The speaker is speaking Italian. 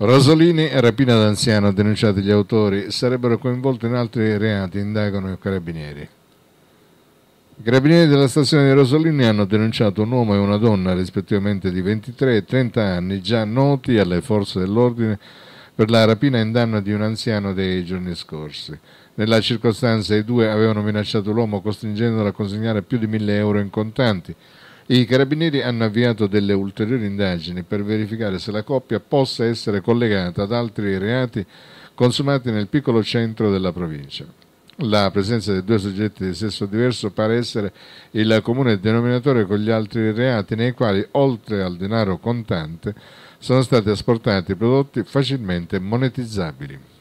Rosolini e rapina d'anziano denunciati gli autori sarebbero coinvolti in altri reati, indagano i carabinieri. I carabinieri della stazione di Rosolini hanno denunciato un uomo e una donna, rispettivamente di 23 e 30 anni, già noti alle forze dell'ordine per la rapina in danno di un anziano dei giorni scorsi. Nella circostanza i due avevano minacciato l'uomo costringendolo a consegnare più di 1000 euro in contanti i carabinieri hanno avviato delle ulteriori indagini per verificare se la coppia possa essere collegata ad altri reati consumati nel piccolo centro della provincia. La presenza di due soggetti di sesso diverso pare essere il comune denominatore con gli altri reati nei quali, oltre al denaro contante, sono stati asportati prodotti facilmente monetizzabili.